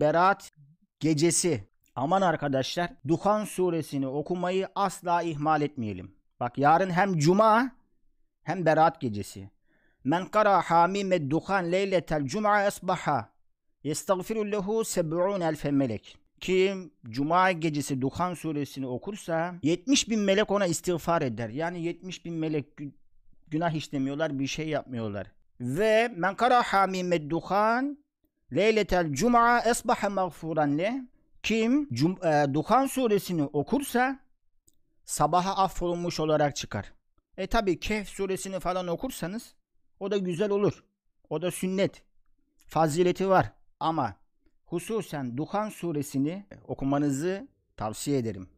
Berat gecesi. Aman arkadaşlar Duhan suresini okumayı asla ihmal etmeyelim. Bak yarın hem cuma hem berat gecesi. Men kara hamime duhan leyletel cuma esbaha yestagfiru lehu elfe melek. Kim cuma gecesi Duhan suresini okursa 70 bin melek ona istiğfar eder. Yani 70 bin melek günah işlemiyorlar bir şey yapmıyorlar. Ve men kara hamime duhan Leyletel cuma esbahe mağfuran le. Kim Cum e, Duhan suresini okursa sabaha affolunmuş olarak çıkar. E tabi Kehf suresini falan okursanız o da güzel olur. O da sünnet. Fazileti var ama hususen Duhan suresini okumanızı tavsiye ederim.